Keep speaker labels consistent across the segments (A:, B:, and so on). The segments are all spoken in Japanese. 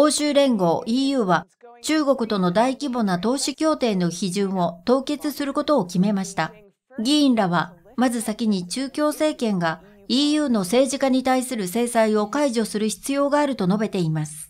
A: 欧州連合 EU は中国との大規模な投資協定の批准を凍結することを決めました。議員らは、まず先に中共政権が EU の政治家に対する制裁を解除する必要があると述べています。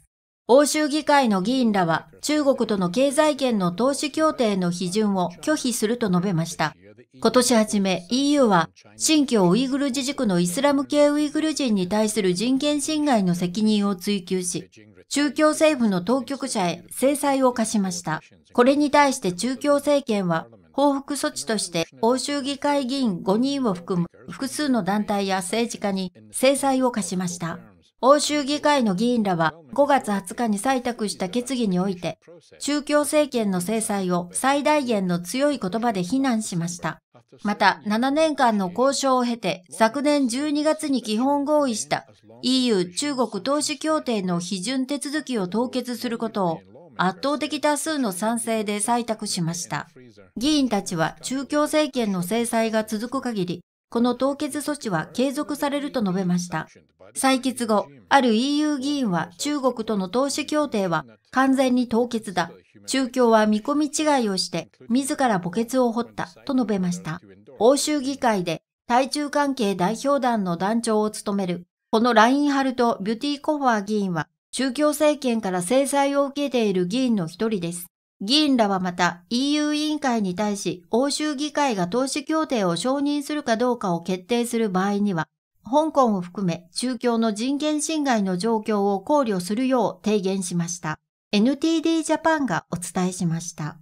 A: 欧州議会の議員らは中国との経済圏の投資協定の批准を拒否すると述べました。今年初め EU は新疆ウイグル自治区のイスラム系ウイグル人に対する人権侵害の責任を追及し、中共政府の当局者へ制裁を課しました。これに対して中共政権は報復措置として欧州議会議員5人を含む複数の団体や政治家に制裁を課しました。欧州議会の議員らは5月20日に採択した決議において、宗教政権の制裁を最大限の強い言葉で非難しました。また、7年間の交渉を経て、昨年12月に基本合意した EU 中国投資協定の批准手続きを凍結することを圧倒的多数の賛成で採択しました。議員たちは中共政権の制裁が続く限り、この凍結措置は継続されると述べました。採決後、ある EU 議員は中国との投資協定は完全に凍結だ。中共は見込み違いをして自ら墓穴を掘ったと述べました。欧州議会で対中関係代表団の団長を務めるこのラインハルト・ビュティ・コファー議員は中共政権から制裁を受けている議員の一人です。議員らはまた EU 委員会に対し欧州議会が投資協定を承認するかどうかを決定する場合には、香港を含め中共の人権侵害の状況を考慮するよう提言しました。NTD ジャパンがお伝えしました。